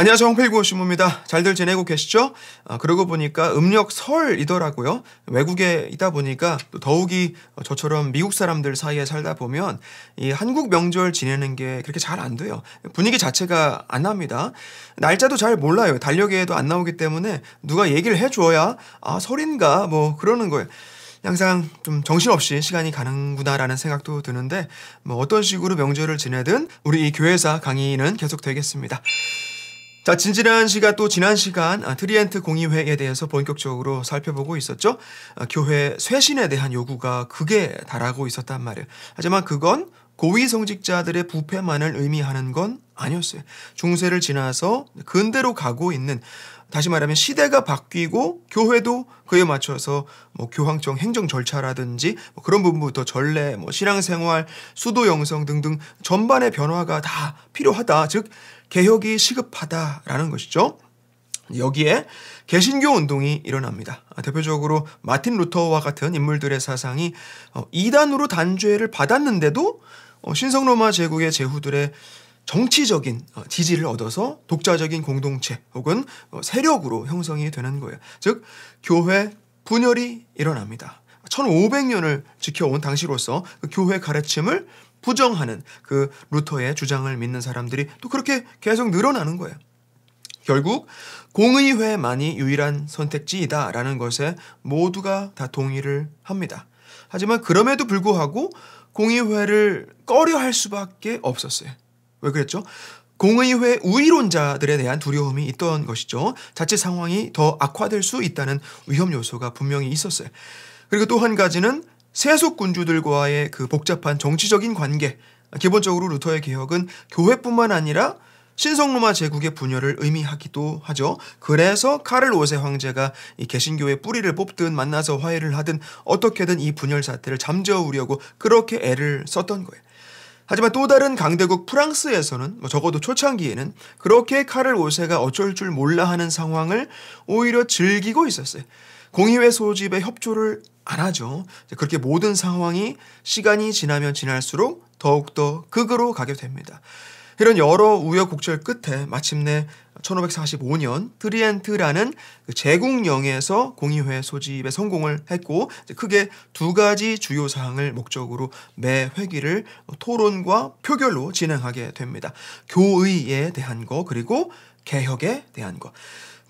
안녕하세요. 홍필구 신부입니다. 잘들 지내고 계시죠? 아, 그러고 보니까 음력 설이더라고요. 외국에 있다 보니까 더욱이 저처럼 미국 사람들 사이에 살다 보면 이 한국 명절 지내는 게 그렇게 잘 안 돼요. 분위기 자체가 안 납니다. 날짜도 잘 몰라요. 달력에도 안 나오기 때문에 누가 얘기를 해줘야 아, 설인가 뭐 그러는 거예요. 항상 좀 정신없이 시간이 가는구나라는 생각도 드는데 뭐 어떤 식으로 명절을 지내든 우리 이 교회사 강의는 계속 되겠습니다. 자, 진지한 시간 또 지난 시간 아, 트리엔트 공의회에 대해서 본격적으로 살펴보고 있었죠. 아, 교회 쇄신에 대한 요구가 극에 달하고 있었단 말이에요. 하지만 그건 고위 성직자들의 부패만을 의미하는 건 아니었어요. 중세를 지나서 근대로 가고 있는 다시 말하면 시대가 바뀌고 교회도 그에 맞춰서 뭐 교황청 행정 절차라든지 뭐 그런 부분부터 전례, 뭐 신앙생활, 수도 영성 등등 전반의 변화가 다 필요하다. 즉 개혁이 시급하다라는 것이죠. 여기에 개신교 운동이 일어납니다. 아, 대표적으로 마틴 루터와 같은 인물들의 사상이 어, 이단으로 단죄를 받았는데도 어, 신성 로마 제국의 제후들의 정치적인 어, 지지를 얻어서 독자적인 공동체 혹은 세력으로 형성이 되는 거예요. 즉 교회 분열이 일어납니다. 1500년을 지켜온 당시로서 그 교회 가르침을 부정하는 그 루터의 주장을 믿는 사람들이 또 그렇게 계속 늘어나는 거예요. 결국 공의회만이 유일한 선택지이다라는 것에 모두가 다 동의를 합니다. 하지만 그럼에도 불구하고 공의회를 꺼려할 수밖에 없었어요. 왜 그랬죠? 공의회 우위론자들에 대한 두려움이 있던 것이죠. 자체 상황이 더 악화될 수 있다는 위험 요소가 분명히 있었어요. 그리고 또 한 가지는 세속군주들과의 그 복잡한 정치적인 관계, 기본적으로 루터의 개혁은 교회뿐만 아니라 신성로마 제국의 분열을 의미하기도 하죠. 그래서 카를 5세 황제가 이 개신교의 뿌리를 뽑든 만나서 화해를 하든 어떻게든 이 분열 사태를 잠재우려고 그렇게 애를 썼던 거예요. 하지만 또 다른 강대국 프랑스에서는 뭐 적어도 초창기에는 그렇게 카를 5세가 어쩔 줄 몰라 하는 상황을 오히려 즐기고 있었어요. 공의회 소집에 협조를 안 하죠. 그렇게 모든 상황이 시간이 지나면 지날수록 더욱더 극으로 가게 됩니다. 이런 여러 우여곡절 끝에 마침내 1545년 트리엔트라는 그 제국령에서 공의회 소집에 성공을 했고 크게 두 가지 주요 사항을 목적으로 매 회기를 토론과 표결로 진행하게 됩니다. 교의에 대한 거 그리고 개혁에 대한 것.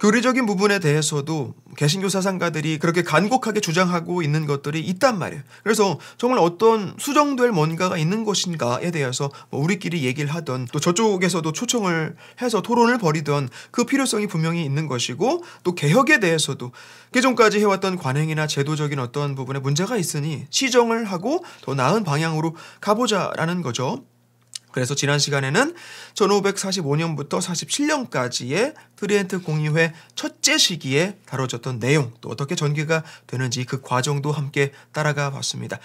교리적인 부분에 대해서도 개신교 사상가들이 그렇게 간곡하게 주장하고 있는 것들이 있단 말이에요. 그래서 정말 어떤 수정될 뭔가가 있는 것인가에 대해서 뭐 우리끼리 얘기를 하던 또 저쪽에서도 초청을 해서 토론을 벌이던 그 필요성이 분명히 있는 것이고 또 개혁에 대해서도 기존까지 해왔던 관행이나 제도적인 어떤 부분에 문제가 있으니 시정을 하고 더 나은 방향으로 가보자라는 거죠. 그래서 지난 시간에는 1545년부터 47년까지의 트리엔트 공의회 첫째 시기에 다뤄졌던 내용, 또 어떻게 전개가 되는지 그 과정도 함께 따라가 봤습니다.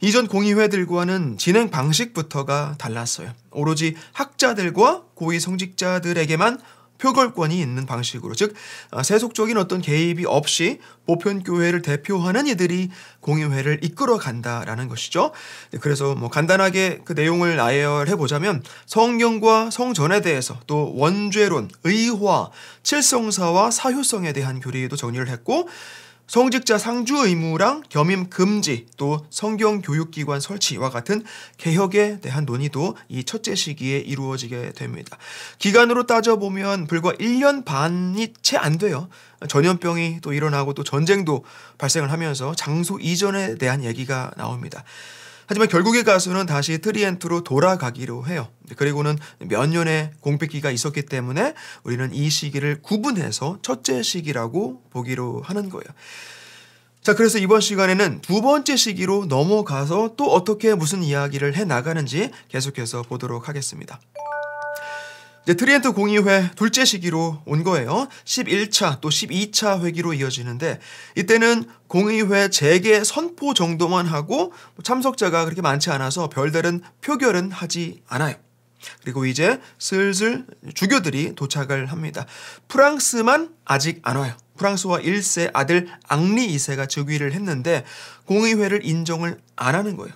이전 공의회들과는 진행 방식부터가 달랐어요. 오로지 학자들과 고위 성직자들에게만 표결권이 있는 방식으로 즉 어, 세속적인 어떤 개입이 없이 보편교회를 대표하는 이들이 공의회를 이끌어 간다라는 것이죠. 네, 그래서 뭐 간단하게 그 내용을 나열해 보자면 성경과 성전에 대해서 또 원죄론, 의화, 칠성사와 사효성에 대한 교리도 정리를 했고 성직자 상주 의무랑 겸임 금지 또 성경 교육기관 설치와 같은 개혁에 대한 논의도 이 첫째 시기에 이루어지게 됩니다. 기간으로 따져보면 불과 1년 반이 채 안 돼요. 전염병이 또 일어나고 또 전쟁도 발생을 하면서 장소 이전에 대한 얘기가 나옵니다. 하지만 결국에 가수는 다시 트리엔트로 돌아가기로 해요. 그리고는 몇 년의 공백기가 있었기 때문에 우리는 이 시기를 구분해서 첫째 시기라고 보기로 하는 거예요. 자, 그래서 이번 시간에는 두 번째 시기로 넘어가서 또 어떻게 무슨 이야기를 해 나가는지 계속해서 보도록 하겠습니다. 이제 트리엔트 공의회 둘째 시기로 온 거예요. 11차 또 12차 회기로 이어지는데 이때는 공의회 재개 선포 정도만 하고 참석자가 그렇게 많지 않아서 별다른 표결은 하지 않아요. 그리고 이제 슬슬 주교들이 도착을 합니다. 프랑스만 아직 안 와요. 프랑스와 1세 아들 앙리 2세가 즉위를 했는데 공의회를 인정을 안 하는 거예요.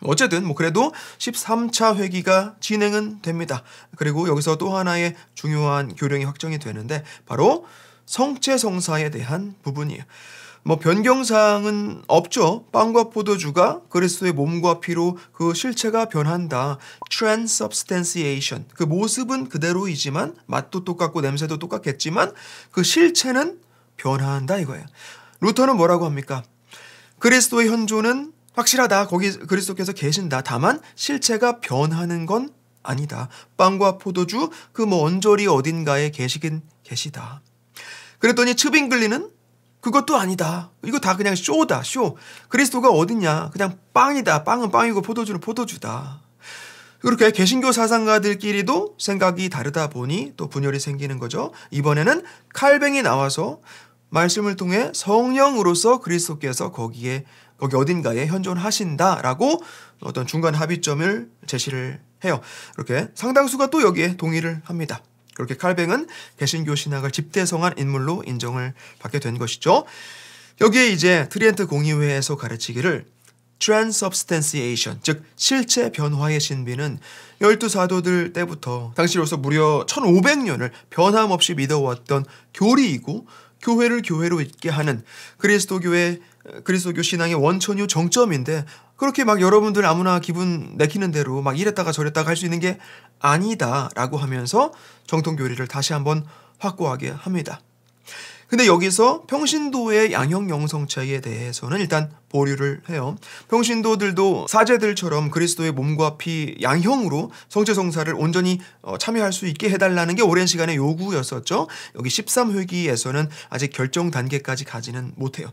어쨌든 뭐 그래도 13차 회기가 진행은 됩니다. 그리고 여기서 또 하나의 중요한 교령이 확정이 되는데 바로 성체 성사에 대한 부분이에요. 뭐 변경사항은 없죠. 빵과 포도주가 그리스도의 몸과 피로 그 실체가 변한다. transubstantiation. 그 모습은 그대로이지만 맛도 똑같고 냄새도 똑같겠지만 그 실체는 변한다 이거예요. 루터는 뭐라고 합니까? 그리스도의 현존은 확실하다. 거기 그리스도께서 계신다. 다만 실체가 변하는 건 아니다. 빵과 포도주 그 뭐 언저리 어딘가에 계시긴 계시다. 그랬더니 츠빙글리는 그것도 아니다. 이거 다 그냥 쇼다, 쇼. 그리스도가 어딨냐? 그냥 빵이다. 빵은 빵이고 포도주는 포도주다. 그렇게 개신교 사상가들끼리도 생각이 다르다 보니 또 분열이 생기는 거죠. 이번에는 칼뱅이 나와서 말씀을 통해 성령으로서 그리스도께서 거기에 거기 어딘가에 현존하신다라고 어떤 중간 합의점을 제시를 해요. 그렇게 상당수가 또 여기에 동의를 합니다. 그렇게 칼뱅은 개신교 신학을 집대성한 인물로 인정을 받게 된 것이죠. 여기에 이제 트리엔트 공의회에서 가르치기를 transubstantiation, 즉 실체 변화의 신비는 열두 사도들 때부터 당시로서 무려 1500년을 변함없이 믿어왔던 교리이고 교회를 교회로 있게 하는 그리스도교의 그리스도교 신앙의 원천이요 정점인데 그렇게 막 여러분들 아무나 기분 내키는 대로 막 이랬다가 저랬다가 할 수 있는 게 아니다라고 하면서 정통 교리를 다시 한번 확고하게 합니다. 근데 여기서 평신도의 양형 영성 차에 대해서는 일단 보류를 해요. 평신도들도 사제들처럼 그리스도의 몸과 피 양형으로 성체 성사를 온전히 어, 참여할 수 있게 해달라는 게 오랜 시간의 요구였었죠. 여기 13회기에서는 아직 결정 단계까지 가지는 못해요.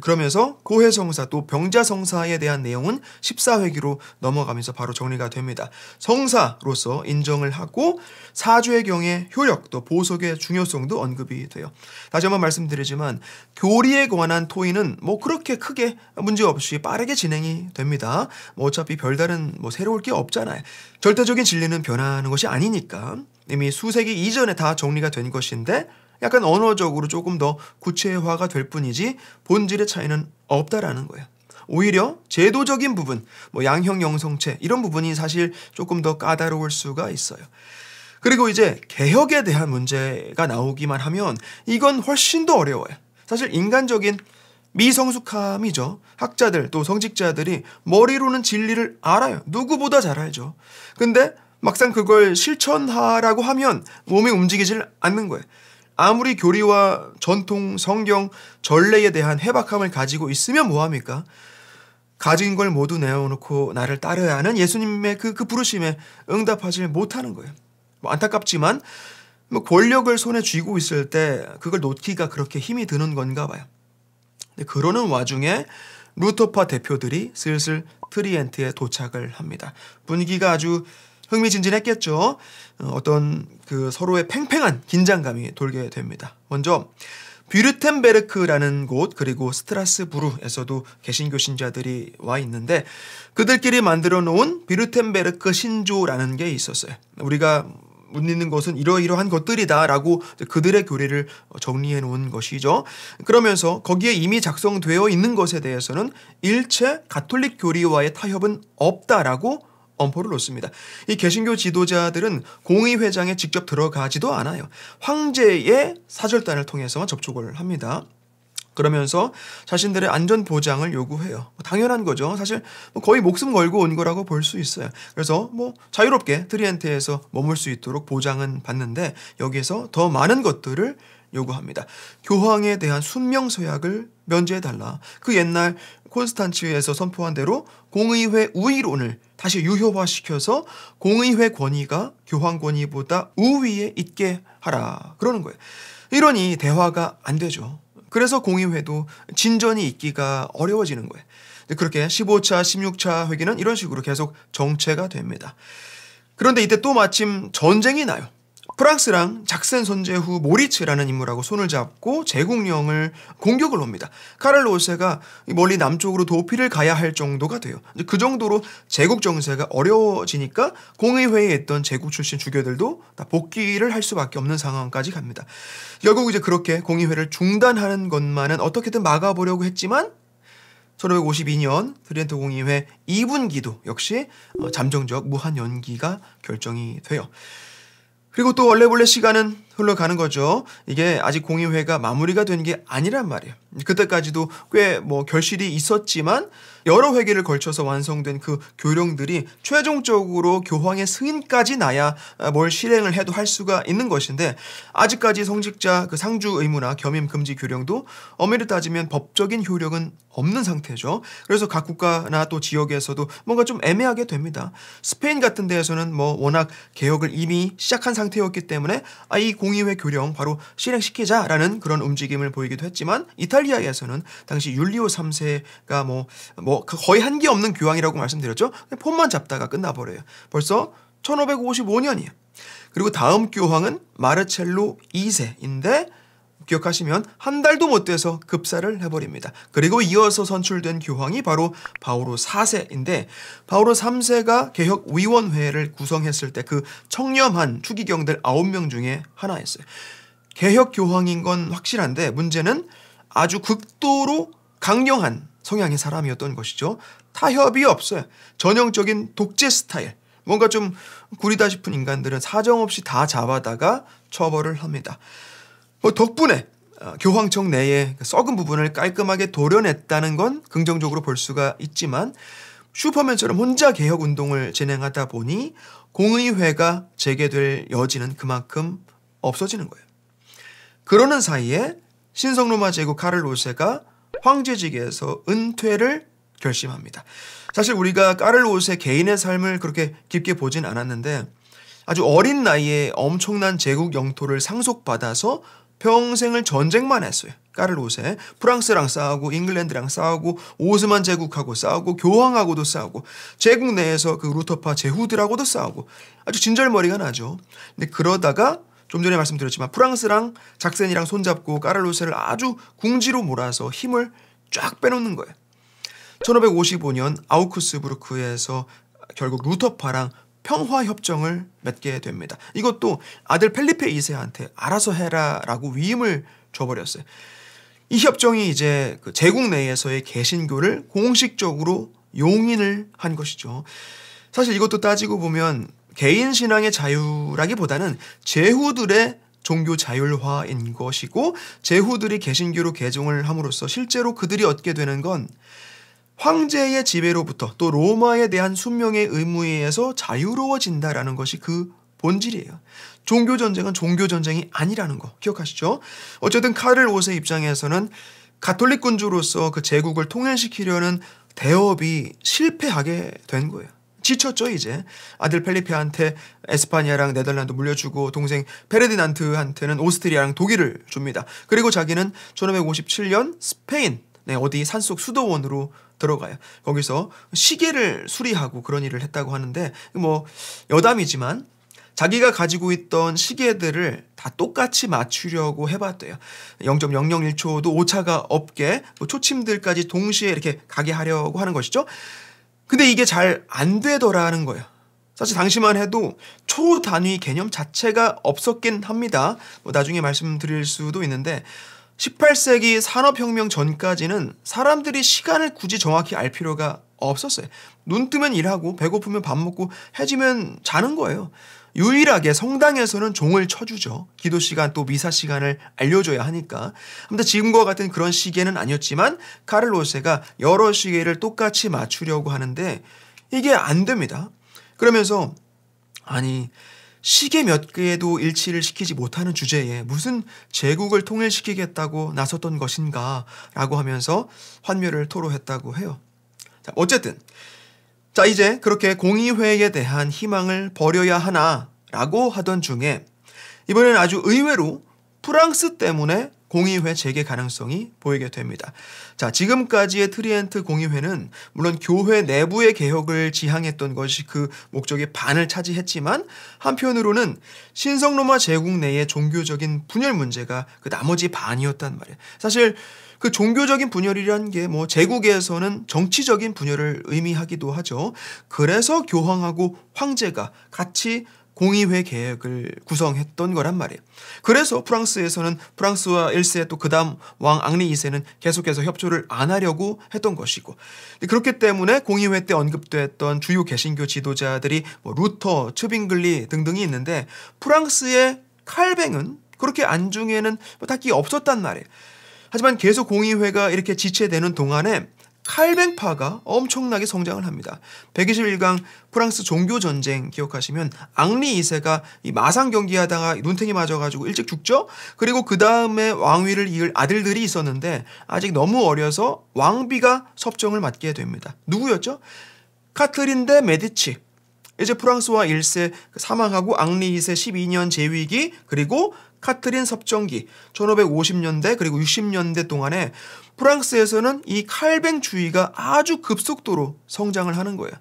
그러면서 고해성사 또 병자성사에 대한 내용은 14회기로 넘어가면서 바로 정리가 됩니다. 성사로서 인정을 하고 사주의 경의 효력 또 보석의 중요성도 언급이 돼요. 다시 한번 말씀드리지만 교리에 관한 토의는 뭐 그렇게 크게 문제없이 빠르게 진행이 됩니다. 뭐 어차피 별다른 뭐 새로울 게 없잖아요. 절대적인 진리는 변하는 것이 아니니까 이미 수세기 이전에 다 정리가 된 것인데 약간 언어적으로 조금 더 구체화가 될 뿐이지 본질의 차이는 없다라는 거예요. 오히려 제도적인 부분, 뭐 양형 영성체 이런 부분이 사실 조금 더 까다로울 수가 있어요. 그리고 이제 개혁에 대한 문제가 나오기만 하면 이건 훨씬 더 어려워요. 사실 인간적인 미성숙함이죠. 학자들 또 성직자들이 머리로는 진리를 알아요. 누구보다 잘 알죠. 근데 막상 그걸 실천하라고 하면 몸이 움직이질 않는 거예요. 아무리 교리와 전통, 성경, 전례에 대한 해박함을 가지고 있으면 뭐합니까? 가진 걸 모두 내어놓고 나를 따르야 하는 예수님의 그, 그 부르심에 응답하지 못하는 거예요. 뭐 안타깝지만 뭐 권력을 손에 쥐고 있을 때 그걸 놓기가 그렇게 힘이 드는 건가 봐요. 근데 그러는 와중에 루터파 대표들이 슬슬 트리엔트에 도착을 합니다. 분위기가 아주 흥미진진했겠죠. 어, 어떤 그 서로의 팽팽한 긴장감이 돌게 됩니다. 먼저 뷰르텐베르크라는 곳 그리고 스트라스부르에서도 개신교 신자들이 와 있는데 그들끼리 만들어 놓은 뷰르텐베르크 신조라는 게 있었어요. 우리가 문 있는 것은 이러이러한 것들이다라고 그들의 교리를 정리해 놓은 것이죠. 그러면서 거기에 이미 작성되어 있는 것에 대해서는 일체 가톨릭 교리와의 타협은 없다라고 엄포를 놓습니다. 이 개신교 지도자들은 공의회장에 직접 들어가지도 않아요. 황제의 사절단을 통해서만 접촉을 합니다. 그러면서 자신들의 안전 보장을 요구해요. 뭐 당연한 거죠. 사실 뭐 거의 목숨 걸고 온 거라고 볼 수 있어요. 그래서 뭐 자유롭게 트리엔테에서 머물 수 있도록 보장은 받는데 여기에서 더 많은 것들을 요구합니다. 교황에 대한 순명 서약을 면제해 달라. 그 옛날 콘스탄치에서 선포한 대로 공의회 우위론을 다시 유효화시켜서 공의회 권위가 교황 권위보다 우위에 있게 하라. 그러는 거예요. 이러니 대화가 안 되죠. 그래서 공의회도 진전이 있기가 어려워지는 거예요. 그렇게 15차, 16차 회기는 이런 식으로 계속 정체가 됩니다. 그런데 이때 또 마침 전쟁이 나요. 프랑스랑 작센 선제 후 모리츠라는 인물하고 손을 잡고 제국령을 공격을 옵니다. 카를로 5세가 멀리 남쪽으로 도피를 가야 할 정도가 돼요. 그 정도로 제국 정세가 어려워지니까 공의회에 있던 제국 출신 주교들도 다 복귀를 할 수밖에 없는 상황까지 갑니다. 결국 이제 그렇게 공의회를 중단하는 것만은 어떻게든 막아보려고 했지만 1552년 트렌트 공의회 2분기도 역시 어, 잠정적 무한 연기가 결정이 돼요. 그리고 또 원래 본래 시간은 흘러가는 거죠. 이게 아직 공의회가 마무리가 된 게 아니란 말이에요. 그때까지도 꽤 뭐 결실이 있었지만 여러 회기를 걸쳐서 완성된 그 교령들이 최종적으로 교황의 승인까지 나야 뭘 실행을 해도 할 수가 있는 것인데 아직까지 성직자 그 상주 의무나 겸임 금지 교령도 엄밀히 따지면 법적인 효력은 없는 상태죠. 그래서 각 국가나 또 지역에서도 뭔가 좀 애매하게 됩니다. 스페인 같은 데에서는 뭐 워낙 개혁을 이미 시작한 상태였기 때문에 아이 공의회 교령 바로 실행시키자라는 그런 움직임을 보이기도 했지만 이탈리아에서는 당시 율리오 3세가 뭐, 뭐 그 거의 한계 없는 교황이라고 말씀드렸죠. 폰만 잡다가 끝나버려요. 벌써 1555년이에요. 그리고 다음 교황은 마르첼로 2세인데 기억하시면 한 달도 못 돼서 급사를 해버립니다. 그리고 이어서 선출된 교황이 바로 바오로 4세인데 바오로 3세가 개혁위원회를 구성했을 때 그 청렴한 추기경들 9명 중에 하나였어요. 개혁 교황인 건 확실한데 문제는 아주 극도로 강경한 성향의 사람이었던 것이죠. 타협이 없어요. 전형적인 독재 스타일. 뭔가 좀 구리다 싶은 인간들은 사정없이 다 잡아다가 처벌을 합니다. 뭐 덕분에 어, 교황청 내에 썩은 부분을 깔끔하게 도려냈다는 건 긍정적으로 볼 수가 있지만 슈퍼맨처럼 혼자 개혁 운동을 진행하다 보니 공의회가 재개될 여지는 그만큼 없어지는 거예요. 그러는 사이에 신성 로마 제국 카를 5세가 황제직에서 은퇴를 결심합니다. 사실 우리가 카를 5세 개인의 삶을 그렇게 깊게 보진 않았는데 아주 어린 나이에 엄청난 제국 영토를 상속받아서 평생을 전쟁만 했어요. 까를로세 프랑스랑 싸우고 잉글랜드랑 싸우고 오스만 제국하고 싸우고 교황하고도 싸우고 제국 내에서 그 루터파 제후들하고도 싸우고 아주 진절머리가 나죠. 근데 그러다가 좀 전에 말씀드렸지만 프랑스랑 작센이랑 손잡고 까를로세를 아주 궁지로 몰아서 힘을 쫙 빼놓는 거예요. 1555년 아우크스부르크에서 결국 루터파랑 평화 협정을 맺게 됩니다. 이것도 아들 펠리페 2세한테 알아서 해라라고 위임을 줘버렸어요. 이 협정이 이제 그 제국 내에서의 개신교를 공식적으로 용인을 한 것이죠. 사실 이것도 따지고 보면 개인 신앙의 자유라기보다는 제후들의 종교 자율화인 것이고 제후들이 개신교로 개종을 함으로써 실제로 그들이 얻게 되는 건 황제의 지배로부터 또 로마에 대한 순명의 의무에 의해서 자유로워진다라는 것이 그 본질이에요. 종교 전쟁은 종교 전쟁이 아니라는 거 기억하시죠? 어쨌든 카를 5세 입장에서는 가톨릭 군주로서 그 제국을 통일시키려는 대업이 실패하게 된 거예요. 지쳤죠 이제 아들 펠리페한테 에스파니아랑 네덜란드 물려주고 동생 페르디난트한테는 오스트리아랑 독일을 줍니다. 그리고 자기는 1557년 스페인 네, 어디 산속 수도원으로 들어가요. 거기서 시계를 수리하고 그런 일을 했다고 하는데 뭐 여담이지만 자기가 가지고 있던 시계들을 다 똑같이 맞추려고 해봤대요. 0.001초도 오차가 없게 뭐 초침들까지 동시에 이렇게 가게 하려고 하는 것이죠. 근데 이게 잘 안 되더라는 거예요. 사실 당시만 해도 초단위 개념 자체가 없었긴 합니다. 뭐 나중에 말씀드릴 수도 있는데 18세기 산업혁명 전까지는 사람들이 시간을 굳이 정확히 알 필요가 없었어요. 눈 뜨면 일하고 배고프면 밥 먹고 해지면 자는 거예요. 유일하게 성당에서는 종을 쳐주죠. 기도 시간 또 미사 시간을 알려줘야 하니까. 근데 지금과 같은 그런 시계는 아니었지만 카를로세가 여러 시계를 똑같이 맞추려고 하는데 이게 안 됩니다. 그러면서 아니 시계 몇 개에도 일치를 시키지 못하는 주제에 무슨 제국을 통일시키겠다고 나섰던 것인가 라고 하면서 환멸을 토로했다고 해요. 자, 어쨌든 자 이제 그렇게 공의회에 대한 희망을 버려야 하나 라고 하던 중에 이번에는 아주 의외로 프랑스 때문에 공의회 재개 가능성이 보이게 됩니다. 자, 지금까지의 트리엔트 공의회는 물론 교회 내부의 개혁을 지향했던 것이 그 목적의 반을 차지했지만 한편으로는 신성 로마 제국 내의 종교적인 분열 문제가 그 나머지 반이었단 말이에요. 사실 그 종교적인 분열이란 게 뭐 제국에서는 정치적인 분열을 의미하기도 하죠. 그래서 교황하고 황제가 같이 공의회 계획을 구성했던 거란 말이에요. 그래서 프랑스에서는 프랑스와 1세 또 그다음 왕 앙리 2세는 계속해서 협조를 안 하려고 했던 것이고 그렇기 때문에 공의회 때 언급됐던 주요 개신교 지도자들이 뭐 루터, 츠빙글리 등등이 있는데 프랑스의 칼뱅은 그렇게 안중에는 딱히 없었단 말이에요. 하지만 계속 공의회가 이렇게 지체되는 동안에 칼뱅파가 엄청나게 성장을 합니다. 121강 프랑스 종교 전쟁 기억하시면 앙리 2세가 이 마상 경기하다가 눈탱이 맞아가지고 일찍 죽죠. 그리고 그 다음에 왕위를 이을 아들들이 있었는데 아직 너무 어려서 왕비가 섭정을 맡게 됩니다. 누구였죠? 카트린 데 메디치. 이제 프랑스와 1세 그 사망하고 앙리 2세 12년 재위기 그리고 카트린 섭정기 1550년대 그리고 60년대 동안에 프랑스에서는 이 칼뱅주의가 아주 급속도로 성장을 하는 거예요.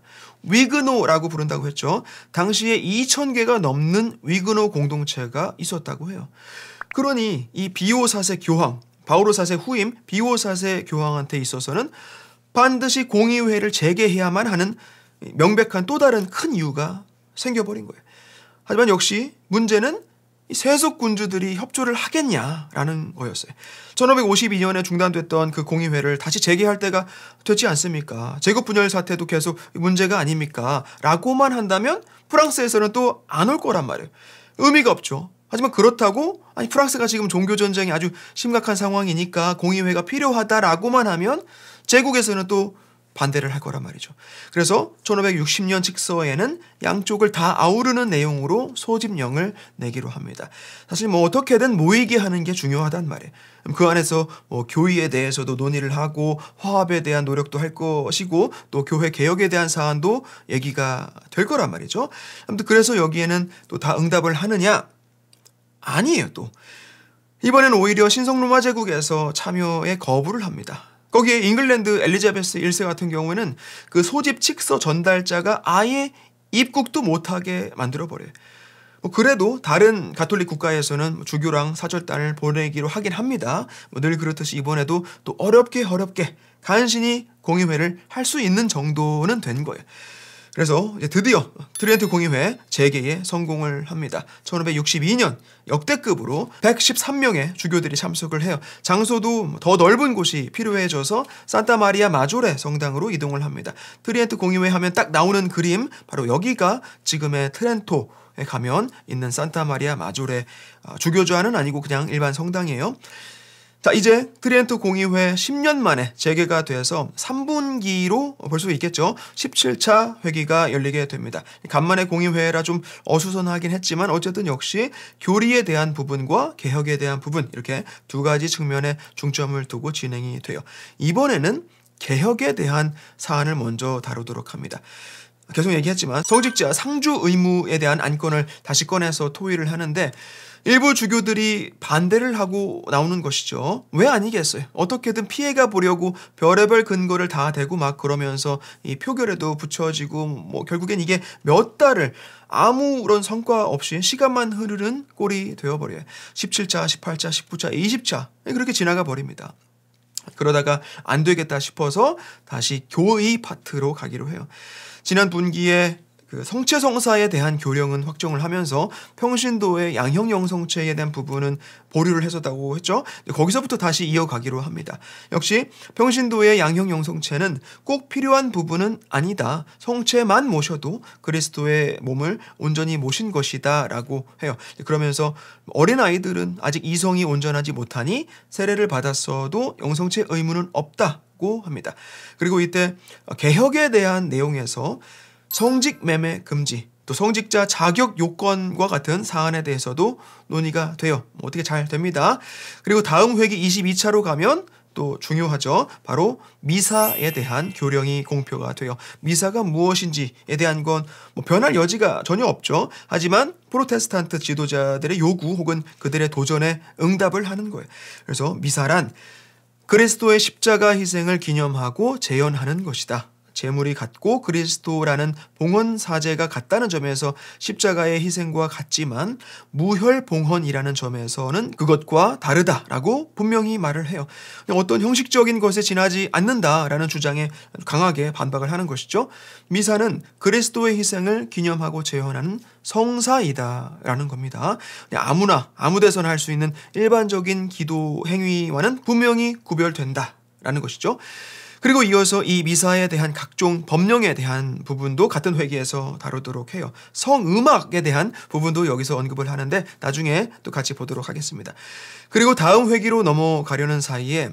위그노라고 부른다고 했죠. 당시에 2,000개가 넘는 위그노 공동체가 있었다고 해요. 그러니 이 비오사세 교황, 바오로사세 후임 비오사세 교황한테 있어서는 반드시 공의회를 재개해야만 하는 명백한 또 다른 큰 이유가 생겨버린 거예요. 하지만 역시 문제는 세속군주들이 협조를 하겠냐라는 거였어요. 1552년에 중단됐던 그 공의회를 다시 재개할 때가 되지 않습니까? 제국 분열 사태도 계속 문제가 아닙니까? 라고만 한다면 프랑스에서는 또 안 올 거란 말이에요. 의미가 없죠. 하지만 그렇다고 아니 프랑스가 지금 종교 전쟁이 아주 심각한 상황이니까 공의회가 필요하다라고만 하면 제국에서는 또 반대를 할 거란 말이죠. 그래서 1560년 직서에는 양쪽을 다 아우르는 내용으로 소집령을 내기로 합니다. 사실 뭐 어떻게든 모이게 하는 게 중요하단 말이에요. 그 안에서 뭐 교의에 대해서도 논의를 하고 화합에 대한 노력도 할 것이고 또 교회 개혁에 대한 사안도 얘기가 될 거란 말이죠. 아무튼 그래서 여기에는 또 다 응답을 하느냐? 아니에요, 또. 이번엔 오히려 신성로마 제국에서 참여에 거부를 합니다. 거기에 잉글랜드 엘리자베스 1세 같은 경우에는 그 소집 칙서 전달자가 아예 입국도 못하게 만들어버려요. 뭐 그래도 다른 가톨릭 국가에서는 뭐 주교랑 사절단을 보내기로 하긴 합니다. 뭐늘 그렇듯이 이번에도 또 어렵게 어렵게 간신히 공의회를 할 수 있는 정도는 된 거예요. 그래서 드디어 트리엔트 공의회 재개에 성공을 합니다. 1562년 역대급으로 113명의 주교들이 참석을 해요. 장소도 뭐 더 넓은 곳이 필요해져서 산타 마리아 마조레 성당으로 이동을 합니다. 트리엔트 공의회 하면 딱 나오는 그림 바로 여기가 지금의 트렌토 에 가면 있는 산타 마리아 마조레 어, 주교좌는 아니고 그냥 일반 성당이에요. 자, 이제 트리엔토 공의회 10년 만에 재개가 돼서 3분기로 볼 수 있겠죠. 17차 회기가 열리게 됩니다. 간만에 공의회라 좀 어수선하긴 했지만 어쨌든 역시 교리에 대한 부분과 개혁에 대한 부분 이렇게 두 가지 측면에 중점을 두고 진행이 돼요. 이번에는 개혁에 대한 사안을 먼저 다루도록 합니다. 계속 얘기했지만 성직자 상주 의무에 대한 안건을 다시 꺼내서 토의를 하는데 일부 주교들이 반대를 하고 나오는 것이죠. 왜 아니겠어요? 어떻게든 피해가 보려고 별의별 근거를 다 대고 막 그러면서 이 표결에도 붙여지고 뭐 결국엔 이게 몇 달을 아무런 성과 없이 시간만 흐르는 꼴이 되어버려요. 17차, 18차, 19차, 20차 그렇게 지나가 버립니다. 그러다가 안 되겠다 싶어서 다시 교의 파트로 가기로 해요. 지난 분기에 그 성체 성사에 대한 교령은 확정을 하면서 평신도의 양형형 성체에 대한 부분은 보류를 해줬다고 했죠. 거기서부터 다시 이어가기로 합니다. 역시 평신도의 양형형 성체는 꼭 필요한 부분은 아니다. 성체만 모셔도 그리스도의 몸을 온전히 모신 것이다라고 해요. 그러면서 어린 아이들은 아직 이성이 온전하지 못하니 세례를 받았어도 영성체 의무는 없다. 있고 합니다. 그리고 이때 개혁에 대한 내용에서 성직 매매 금지, 또 성직자 자격 요건과 같은 사안에 대해서도 논의가 돼요. 뭐 어떻게 잘 됩니다. 그리고 다음 회기 22차로 가면 또 중요하죠. 바로 미사에 대한 교령이 공표가 돼요. 미사가 무엇인지에 대한 건뭐 변할 여지가 전혀 없죠. 하지만 프로테스탄트 지도자들의 요구 혹은 그들의 도전에 응답을 하는 거예요. 그래서 미사란 그리스도의 십자가 희생을 기념하고 재현하는 것이다. 재물이 같고 그리스도라는 봉헌 사제가 같다는 점에서 십자가의 희생과 같지만 무혈 봉헌이라는 점에서는 그것과 다르다라고 분명히 말을 해요. 어떤 형식적인 것에 지나지 않는다라는 주장에 강하게 반박을 하는 것이죠. 미사는 그리스도의 희생을 기념하고 재현하는 성사이다라는 겁니다. 아무나 아무 데서나 할 수 있는 일반적인 기도 행위와는 분명히 구별된다라는 것이죠. 그리고 이어서 이 미사에 대한 각종 법령에 대한 부분도 같은 회계에서 다루도록 해요. 성음악에 대한 부분도 여기서 언급을 하는데 나중에 또 같이 보도록 하겠습니다. 그리고 다음 회기로 넘어가려는 사이에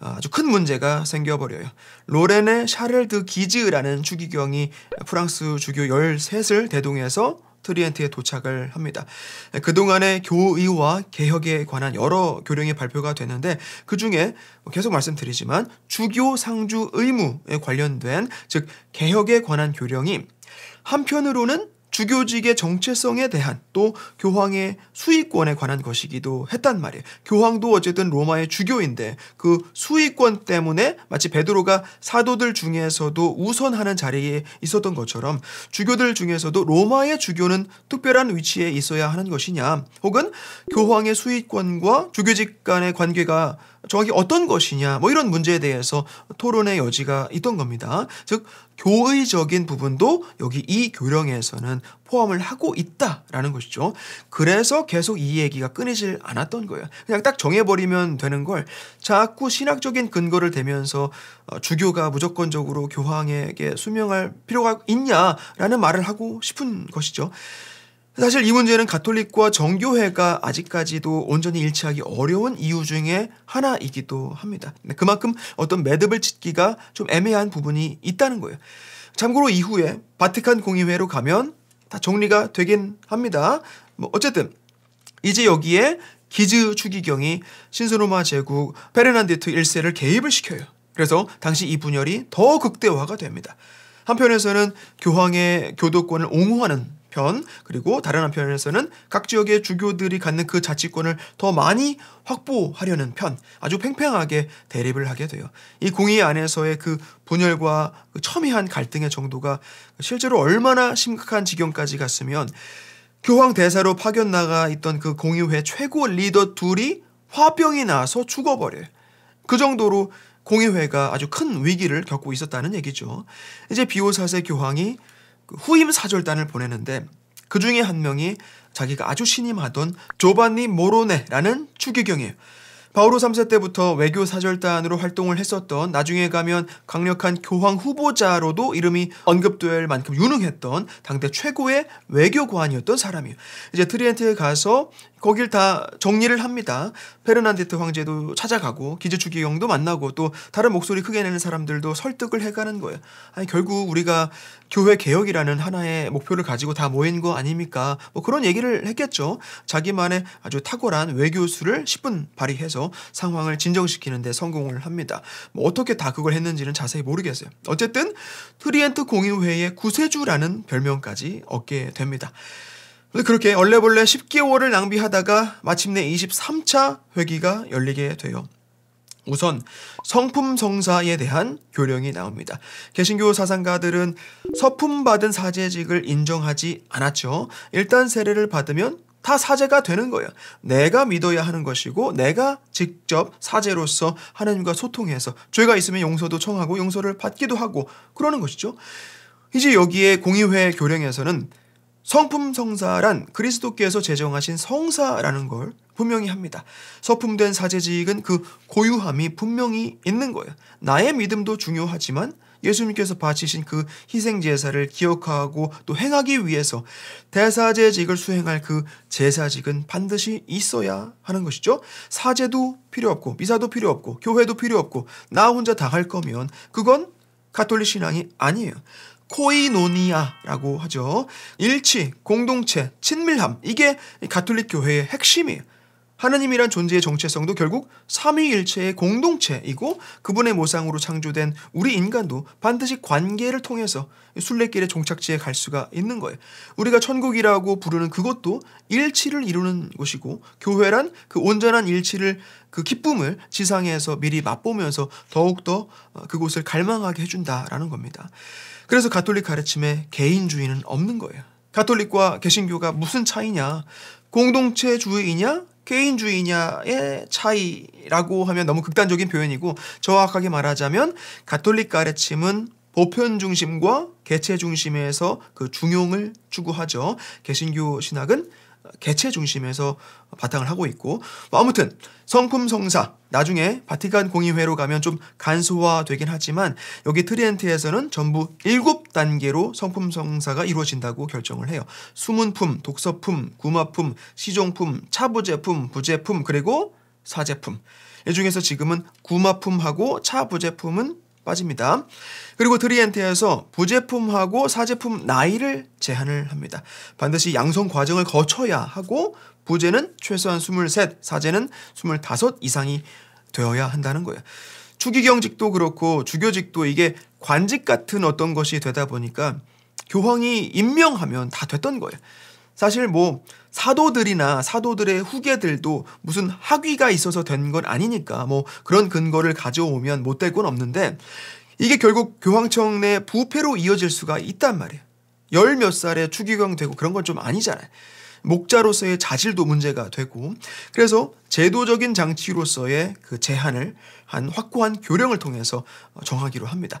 어, 아주 큰 문제가 생겨버려요. 로렌의 샤를드 기즈라는 주기경이 프랑스 주교 13을 대동해서 트리엔트에 도착을 합니다. 예, 그동안의 교의와 개혁에 관한 여러 교령이 발표가 되는데 그 중에 뭐 계속 말씀드리지만 주교 상주 의무에 관련된 즉 개혁에 관한 교령이 한편으로는 주교직의 정체성에 대한 또 교황의 수위권에 관한 것이기도 했단 말이에요. 교황도 어쨌든 로마의 주교인데 그 수위권 때문에 마치 베드로가 사도들 중에서도 우선하는 자리에 있었던 것처럼 주교들 중에서도 로마의 주교는 특별한 위치에 있어야 하는 것이냐 혹은 교황의 수위권과 주교직 간의 관계가 정확히 어떤 것이냐 뭐 이런 문제에 대해서 토론의 여지가 있던 겁니다. 즉 교의적인 부분도 여기 이 교령에서는 포함을 하고 있다라는 것이죠. 그래서 계속 이 얘기가 끊이질 않았던 거예요. 그냥 딱 정해버리면 되는 걸 자꾸 신학적인 근거를 대면서 어, 주교가 무조건적으로 교황에게 수명할 필요가 있냐라는 말을 하고 싶은 것이죠. 사실 이 문제는 가톨릭과 정교회가 아직까지도 온전히 일치하기 어려운 이유 중에 하나이기도 합니다. 그만큼 어떤 매듭을 짓기가 좀 애매한 부분이 있다는 거예요. 참고로 이후에 바티칸 공의회로 가면 다 정리가 되긴 합니다. 뭐 어쨌든 이제 여기에 기즈 추기경이 신스로마 제국 페르난데트 1세를 개입을 시켜요. 그래서 당시 이 분열이 더 극대화가 됩니다. 한편에서는 교황의 교도권을 옹호하는 편 그리고 다른 한편에서는 각 지역의 주교들이 갖는 그 자치권을 더 많이 확보하려는 편 아주 팽팽하게 대립을 하게 돼요. 이 공의 안에서의 그 분열과 그 첨예한 갈등의 정도가 실제로 얼마나 심각한 지경까지 갔으면 교황 대사로 파견 나가 있던 그 공의회 최고 리더 둘이 화병이 나서 죽어버려요. 그 정도로 공의회가 아주 큰 위기를 겪고 있었다는 얘기죠. 이제 비오사세 교황이 그 후임 사절단을 보내는데 그 중에 한 명이 자기가 아주 신임하던 조반니 모로네라는 추기경이에요. 바오로 3세 때부터 외교 사절단으로 활동을 했었던 나중에 가면 강력한 교황 후보자로도 이름이 언급될 만큼 유능했던 당대 최고의 외교관이었던 사람이에요. 이제 트리엔트에 가서 거길 다 정리를 합니다. 페르난데트 황제도 찾아가고 기재추기경도 만나고 또 다른 목소리 크게 내는 사람들도 설득을 해가는 거예요. 아니 결국 우리가 교회 개혁이라는 하나의 목표를 가지고 다 모인 거 아닙니까? 뭐 그런 얘기를 했겠죠. 자기만의 아주 탁월한 외교수를 10분 발휘해서 상황을 진정시키는 데 성공을 합니다. 뭐 어떻게 다 그걸 했는지는 자세히 모르겠어요. 어쨌든 트리엔트 공인회의 구세주라는 별명까지 얻게 됩니다. 그렇게 얼레벌레 10개월을 낭비하다가 마침내 23차 회기가 열리게 돼요. 우선 성품 성사에 대한 교령이 나옵니다. 개신교 사상가들은 서품받은 사제직을 인정하지 않았죠. 일단 세례를 받으면 다 사제가 되는 거예요. 내가 믿어야 하는 것이고 내가 직접 사제로서 하나님과 소통해서 죄가 있으면 용서도 청하고 용서를 받기도 하고 그러는 것이죠. 이제 여기에 공의회 교령에서는 성품 성사란 그리스도께서 제정하신 성사라는 걸 분명히 합니다. 서품된 사제직은 그 고유함이 분명히 있는 거예요. 나의 믿음도 중요하지만 예수님께서 바치신 그 희생 제사를 기억하고 또 행하기 위해서 대사제직을 수행할 그 제사직은 반드시 있어야 하는 것이죠. 사제도 필요 없고 미사도 필요 없고 교회도 필요 없고 나 혼자 다 할 거면 그건 가톨릭 신앙이 아니에요. 코이노니아라고 하죠. 일치, 공동체, 친밀함 이게 가톨릭 교회의 핵심이에요. 하느님이란 존재의 정체성도 결국 삼위일체의 공동체이고 그분의 모상으로 창조된 우리 인간도 반드시 관계를 통해서 순례길의 종착지에 갈 수가 있는 거예요. 우리가 천국이라고 부르는 그것도 일치를 이루는 것이고 교회란 그 온전한 일치를 그 기쁨을 지상에서 미리 맛보면서 더욱더 그곳을 갈망하게 해준다라는 겁니다. 그래서 가톨릭 가르침에 개인주의는 없는 거예요. 가톨릭과 개신교가 무슨 차이냐? 공동체주의냐 개인주의냐의 차이라고 하면 너무 극단적인 표현이고 정확하게 말하자면 가톨릭 가르침은 보편 중심과 개체 중심에서 그 중용을 추구하죠. 개신교 신학은 개체 중심에서 바탕을 하고 있고 뭐 아무튼 성품성사 나중에 바티칸 공의회로 가면 좀 간소화되긴 하지만 여기 트리엔트에서는 전부 7단계로 성품성사가 이루어진다고 결정을 해요. 수문품, 독서품, 구마품, 시종품, 차부제품, 부제품 그리고 사제품 이 중에서 지금은 구마품하고 차부제품은 빠집니다. 그리고 드리엔테에서 부제품하고 사제품 나이를 제한을 합니다. 반드시 양성 과정을 거쳐야 하고 부제는 최소한 23, 사제는 25 이상이 되어야 한다는 거예요. 추기경직도 그렇고 주교직도 이게 관직 같은 어떤 것이 되다 보니까 교황이 임명하면 다 됐던 거예요. 사실 뭐 사도들이나 사도들의 후계들도 무슨 학위가 있어서 된 건 아니니까 뭐 그런 근거를 가져오면 못 될 건 없는데 이게 결국 교황청 내 부패로 이어질 수가 있단 말이에요. 열 몇 살에 추기경 되고 그런 건 좀 아니잖아요. 목자로서의 자질도 문제가 되고 그래서 제도적인 장치로서의 그 제한을 한 확고한 교령을 통해서 정하기로 합니다.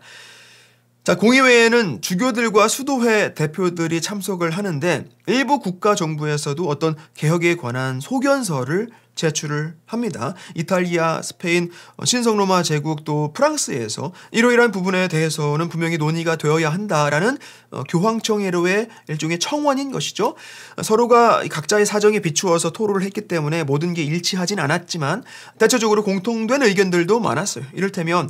자, 공의회에는 주교들과 수도회 대표들이 참석을 하는데 일부 국가 정부에서도 어떤 개혁에 관한 소견서를 제출을 합니다. 이탈리아, 스페인, 어, 신성로마 제국 또 프랑스에서 이러이러한 부분에 대해서는 분명히 논의가 되어야 한다라는 어, 교황청회로의 일종의 청원인 것이죠. 서로가 각자의 사정에 비추어서 토론을 했기 때문에 모든 게 일치하진 않았지만 대체적으로 공통된 의견들도 많았어요. 이를테면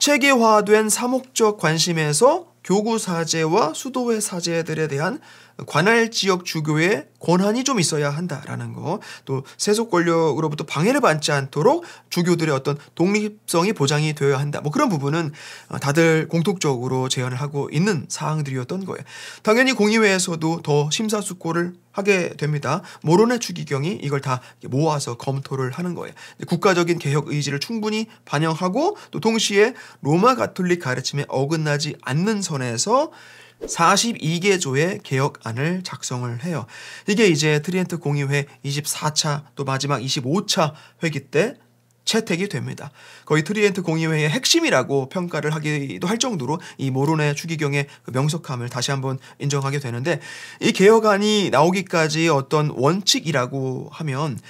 체계화된 사목적 관심에서 교구 사제와 수도회 사제들에 대한 관할 지역 주교의 권한이 좀 있어야 한다라는 거, 또 세속 권력으로부터 방해를 받지 않도록 주교들의 어떤 독립성이 보장이 되어야 한다. 뭐 그런 부분은 어, 다들 공통적으로 제안을 하고 있는 사항들이었던 거예요. 당연히 공의회에서도 더 심사숙고를 하게 됩니다. 모론의 추기경이 이걸 다 모아서 검토를 하는 거예요. 국가적인 개혁 의지를 충분히 반영하고 또 동시에 로마 가톨릭 가르침에 어긋나지 않는 선에서 42개 조의 개혁안을 작성을 해요. 이게 이제 트리엔트 공의회 24차 또 마지막 25차 회기 때 채택이 됩니다. 거의 트리엔트 공의회의 핵심이라고 평가를 하기도 할 정도로 이 모론의 추기경의 그 명석함을 다시 한번 인정하게 되는데 이 개혁안이 나오기까지 어떤 원칙이라고 하면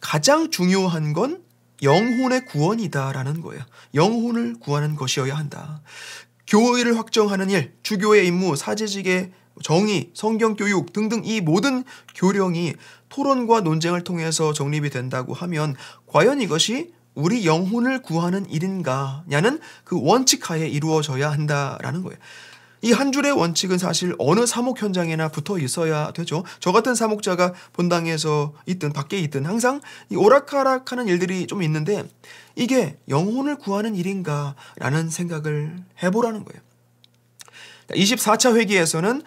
가장 중요한 건 영혼의 구원이다라는 거예요. 영혼을 구하는 것이어야 한다. 교의를 확정하는 일, 주교의 임무, 사제직의 정의, 성경교육 등등 이 모든 교령이 토론과 논쟁을 통해서 정립이 된다고 하면 과연 이것이 우리 영혼을 구하는 일인가냐는 그 원칙하에 이루어져야 한다라는 거예요. 이한 줄의 원칙은 사실 어느 사목 현장에나 붙어 있어야 되죠. 저 같은 사목자가 본당에서 있든 밖에 있든 항상 오락가락하는 일들이 좀 있는데 이게 영혼을 구하는 일인가라는 생각을 해보라는 거예요. 24차 회기에서는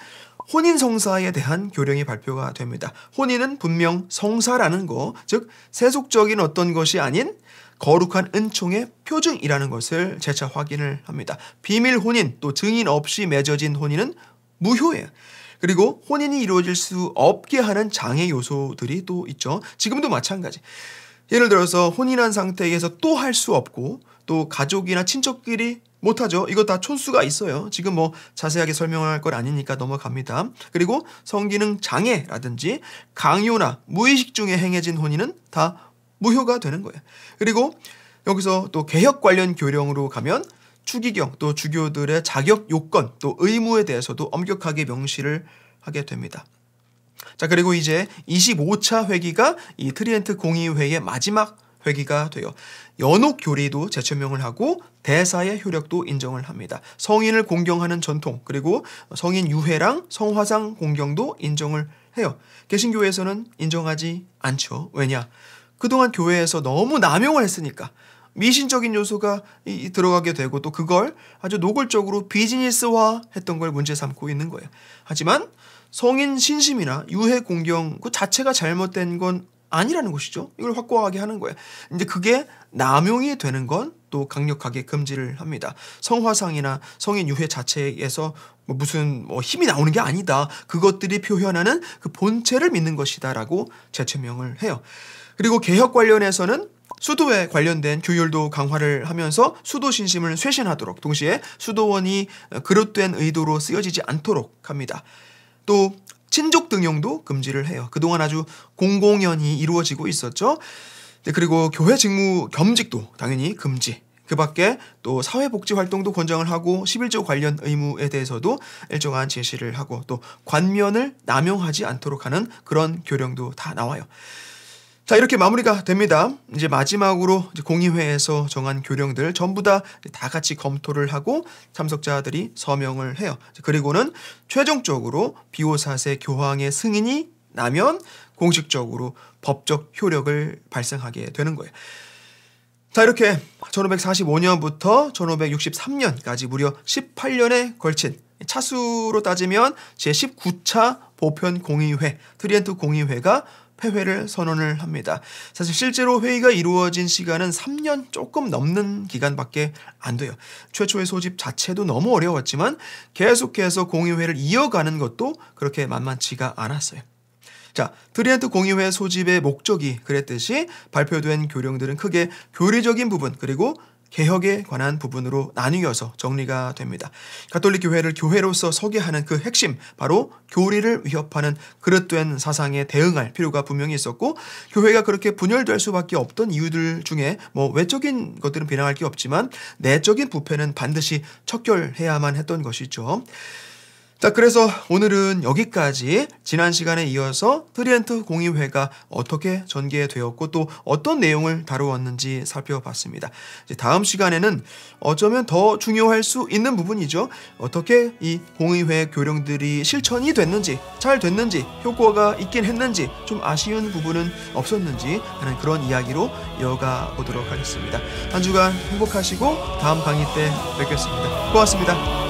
혼인 성사에 대한 교령이 발표가 됩니다. 혼인은 분명 성사라는 거, 즉 세속적인 어떤 것이 아닌 거룩한 은총의 표징이라는 것을 재차 확인을 합니다. 비밀 혼인 또 증인 없이 맺어진 혼인은 무효예요. 그리고 혼인이 이루어질 수 없게 하는 장애 요소들이 또 있죠. 지금도 마찬가지. 예를 들어서 혼인한 상태에서 또 할 수 없고 또 가족이나 친척끼리 못하죠. 이거 다 촌수가 있어요. 지금 뭐 자세하게 설명할 건 아니니까 넘어갑니다. 그리고 성기능 장애라든지 강요나 무의식 중에 행해진 혼인은 다 무효가 되는 거예요. 그리고 여기서 또 개혁 관련 교령으로 가면 추기경 또 주교들의 자격 요건 또 의무에 대해서도 엄격하게 명시를 하게 됩니다. 자 그리고 이제 25차 회기가 이 트리엔트 공의회의 마지막 회기가 되어 연옥 교리도 제천명을 하고 대사의 효력도 인정을 합니다. 성인을 공경하는 전통 그리고 성인 유해랑 성화상 공경도 인정을 해요. 개신교에서는 인정하지 않죠. 왜냐? 그동안 교회에서 너무 남용을 했으니까 미신적인 요소가 이, 들어가게 되고 또 그걸 아주 노골적으로 비즈니스화 했던 걸 문제 삼고 있는 거예요. 하지만 성인 신심이나 유해 공경 그 자체가 잘못된 건 아니라는 것이죠. 이걸 확고하게 하는 거예요. 이제 그게 남용이 되는 건 또 강력하게 금지를 합니다. 성화상이나 성인 유해 자체에서 뭐 무슨 뭐 힘이 나오는 게 아니다. 그것들이 표현하는 그 본체를 믿는 것이다라고 재체명을 해요. 그리고 개혁 관련해서는 수도에 관련된 규율도 강화를 하면서 수도 신심을 쇄신하도록 동시에 수도원이 그릇된 의도로 쓰여지지 않도록 합니다. 또 친족 등용도 금지를 해요. 그동안 아주 공공연히 이루어지고 있었죠. 네, 그리고 교회 직무 겸직도 당연히 금지. 그 밖에 또 사회복지 활동도 권장을 하고 11조 관련 의무에 대해서도 일정한 제시를 하고 또 관면을 남용하지 않도록 하는 그런 교령도 다 나와요. 자 이렇게 마무리가 됩니다. 이제 마지막으로 이제 공의회에서 정한 교령들 전부 다 다 같이 검토를 하고 참석자들이 서명을 해요. 그리고는 최종적으로 비호사세 교황의 승인이 나면 공식적으로 법적 효력을 발생하게 되는 거예요. 자 이렇게 1545년부터 1563년까지 무려 18년에 걸친 차수로 따지면 제19차 보편 공의회 트리엔트 공의회가 폐회를 선언을 합니다. 사실 실제로 회의가 이루어진 시간은 3년 조금 넘는 기간밖에 안 돼요. 최초의 소집 자체도 너무 어려웠지만 계속해서 공의회를 이어가는 것도 그렇게 만만치가 않았어요. 자, 트리엔트 공의회 소집의 목적이 그랬듯이 발표된 교령들은 크게 교리적인 부분 그리고 개혁에 관한 부분으로 나뉘어서 정리가 됩니다. 가톨릭 교회를 교회로서 서게 하는 그 핵심 바로 교리를 위협하는 그릇된 사상에 대응할 필요가 분명히 있었고 교회가 그렇게 분열될 수밖에 없던 이유들 중에 뭐 외적인 것들은 비난할 게 없지만 내적인 부패는 반드시 척결해야만 했던 것이죠. 자, 그래서 오늘은 여기까지 지난 시간에 이어서 트리엔트 공의회가 어떻게 전개되었고 또 어떤 내용을 다루었는지 살펴봤습니다. 이제 다음 시간에는 어쩌면 더 중요할 수 있는 부분이죠. 어떻게 이 공의회 교령들이 실천이 됐는지, 잘 됐는지, 효과가 있긴 했는지, 좀 아쉬운 부분은 없었는지 하는 그런 이야기로 이어가 보도록 하겠습니다. 한 주간 행복하시고 다음 강의 때 뵙겠습니다. 고맙습니다.